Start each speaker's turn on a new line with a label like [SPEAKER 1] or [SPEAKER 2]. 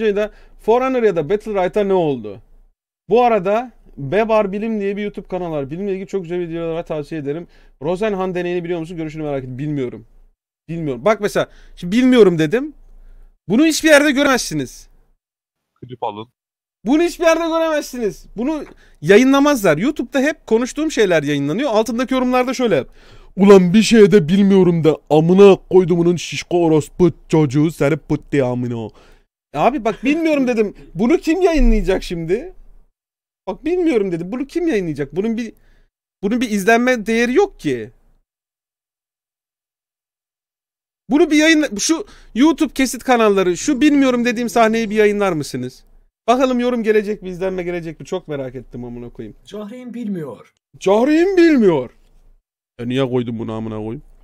[SPEAKER 1] da Forerunner ya da Battle Ride'a ne oldu? Bu arada Bebar Bilim diye bir YouTube kanal var. Bilimle ilgili çok güzel videolara tavsiye ederim. Rosenhan deneyini biliyor musun? Görüşünü merak ettim. Bilmiyorum. Bilmiyorum. Bak mesela şimdi bilmiyorum dedim. Bunu hiçbir yerde göremezsiniz. Klip alın. Bunu hiçbir yerde göremezsiniz. Bunu yayınlamazlar. YouTube'da hep konuştuğum şeyler yayınlanıyor. Altındaki yorumlarda şöyle. Ulan bir şey de bilmiyorum da amına koydumunun şişko orospu çocuğu seni putti amino. Abi bak bilmiyorum dedim. Bunu kim yayınlayacak şimdi? Bak bilmiyorum dedim. Bunu kim yayınlayacak? Bunun bir bunun bir izlenme değeri yok ki. Bunu bir yayın şu YouTube kesit kanalları şu bilmiyorum dediğim sahneyi bir yayınlar mısınız? Bakalım yorum gelecek mi, izlenme gelecek mi? Çok merak ettim amına koyayım. Cahreyn bilmiyor.
[SPEAKER 2] Cahreyn bilmiyor. E niye koydum bunu amına koyayım?